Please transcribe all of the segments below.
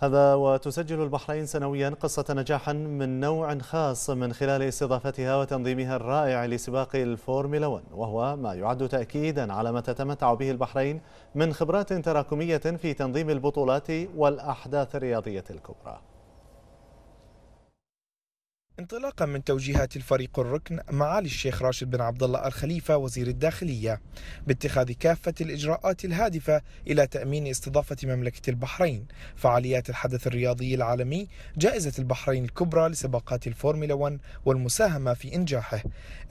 هذا وتسجل البحرين سنويا قصة نجاح من نوع خاص من خلال استضافتها وتنظيمها الرائع لسباق الفورمولا 1 وهو ما يعد تأكيدا على ما تتمتع به البحرين من خبرات تراكمية في تنظيم البطولات والأحداث الرياضية الكبرى انطلاقا من توجيهات الفريق الركن معالي الشيخ راشد بن عبد الله الخليفه وزير الداخليه باتخاذ كافه الاجراءات الهادفه الى تامين استضافه مملكه البحرين فعاليات الحدث الرياضي العالمي جائزه البحرين الكبرى لسباقات الفورمولا 1 والمساهمه في انجاحه.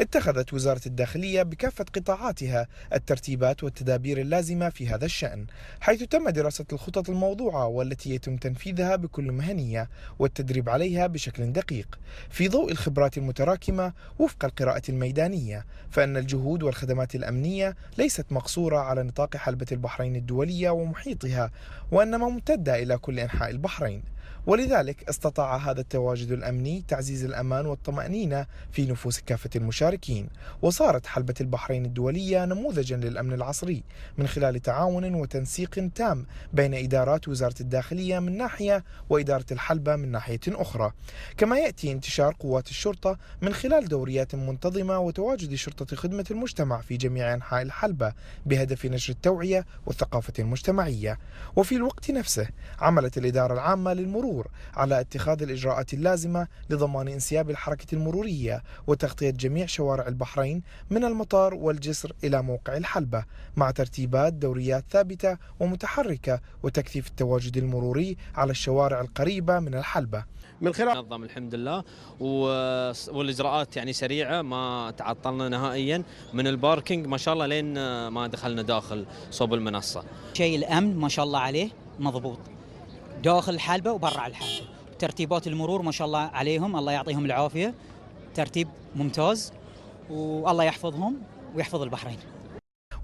اتخذت وزاره الداخليه بكافه قطاعاتها الترتيبات والتدابير اللازمه في هذا الشان، حيث تم دراسه الخطط الموضوعه والتي يتم تنفيذها بكل مهنيه والتدريب عليها بشكل دقيق. في ضوء الخبرات المتراكمة وفق القراءة الميدانية فإن الجهود والخدمات الأمنية ليست مقصورة على نطاق حلبة البحرين الدولية ومحيطها وإنما ممتدة إلى كل أنحاء البحرين ولذلك استطاع هذا التواجد الأمني تعزيز الأمان والطمأنينة في نفوس كافة المشاركين وصارت حلبة البحرين الدولية نموذجا للأمن العصري من خلال تعاون وتنسيق تام بين إدارات وزارة الداخلية من ناحية وإدارة الحلبة من ناحية أخرى كما يأتي انتشار استشعار قوات الشرطة من خلال دوريات منتظمة وتواجد شرطة خدمة المجتمع في جميع أنحاء الحلبة بهدف نشر التوعية والثقافة المجتمعية وفي الوقت نفسه عملت الإدارة العامة للمرور على اتخاذ الإجراءات اللازمة لضمان انسياب الحركة المرورية وتغطية جميع شوارع البحرين من المطار والجسر إلى موقع الحلبة مع ترتيبات دوريات ثابتة ومتحركة وتكثيف التواجد المروري على الشوارع القريبة من الحلبة من خلال نظم الحمد لله والاجراءات يعني سريعه ما تعطلنا نهائيا من الباركينج ما شاء الله لين آه، ما دخلنا داخل صوب المنصه. شيء الامن ما شاء الله عليه مضبوط. داخل الحلبه وبرا الحلبه. ترتيبات المرور ما شاء الله عليهم الله يعطيهم العافيه. ترتيب ممتاز والله يحفظهم ويحفظ البحرين.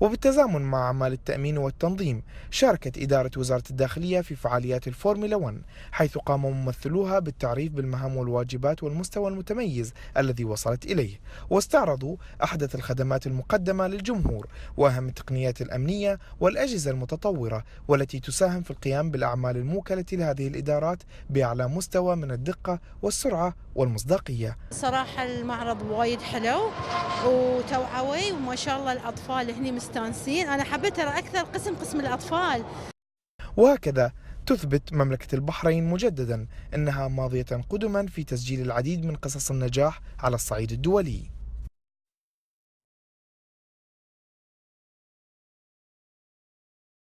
وبالتزامن مع أعمال التأمين والتنظيم شاركت إدارة وزارة الداخلية في فعاليات الفورمولا 1 حيث قام ممثلوها بالتعريف بالمهام والواجبات والمستوى المتميز الذي وصلت إليه واستعرضوا أحدث الخدمات المقدمة للجمهور وأهم التقنيات الأمنية والأجهزة المتطورة والتي تساهم في القيام بالأعمال الموكلة لهذه الإدارات بأعلى مستوى من الدقة والسرعة والمصداقية صراحة المعرض وايد حلو وتوعوي وما شاء الله الأطفال هني مست مستانسين أنا حبيت ترى أكثر قسم قسم الأطفال وهكذا تثبت مملكة البحرين مجددا أنها ماضية قدما في تسجيل العديد من قصص النجاح على الصعيد الدولي